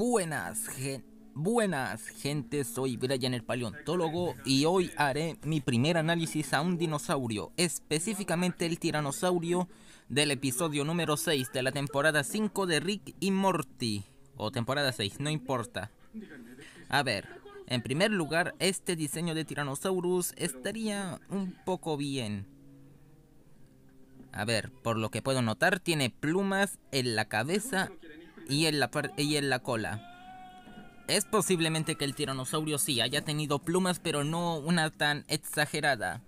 Buenas, buenas gente, soy Brian el paleontólogo y hoy haré mi primer análisis a un dinosaurio, específicamente el tiranosaurio del episodio número 6 de la temporada 5 de Rick y Morty, o temporada 6, no importa. A ver, en primer lugar, este diseño de tiranosaurus estaría un poco bien. A ver, por lo que puedo notar, tiene plumas en la cabeza y en la, y en la cola. Es posiblemente que el tiranosaurio sí haya tenido plumas, pero no una tan exagerada.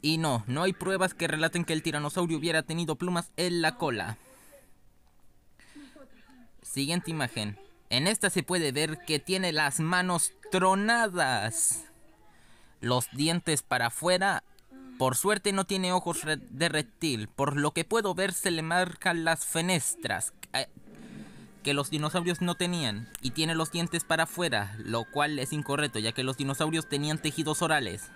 Y no, no hay pruebas que relaten que el tiranosaurio hubiera tenido plumas en la cola. Siguiente imagen. En esta se puede ver que tiene las manos tronadas. Los dientes para afuera. Por suerte no tiene ojos de reptil. Por lo que puedo ver se le marcan las fenestras. Eh, que los dinosaurios no tenían y tiene los dientes para afuera, lo cual es incorrecto ya que los dinosaurios tenían tejidos orales.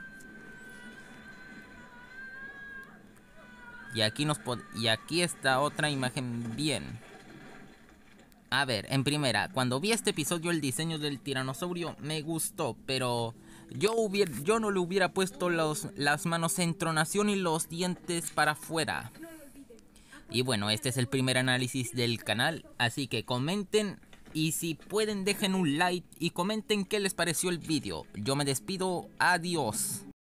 Y aquí, nos y aquí está otra imagen bien. A ver, en primera, cuando vi este episodio el diseño del tiranosaurio me gustó, pero yo, yo no le hubiera puesto los, las manos en tronación y los dientes para afuera. Y bueno, este es el primer análisis del canal, así que comenten y si pueden dejen un like y comenten qué les pareció el vídeo. Yo me despido, adiós.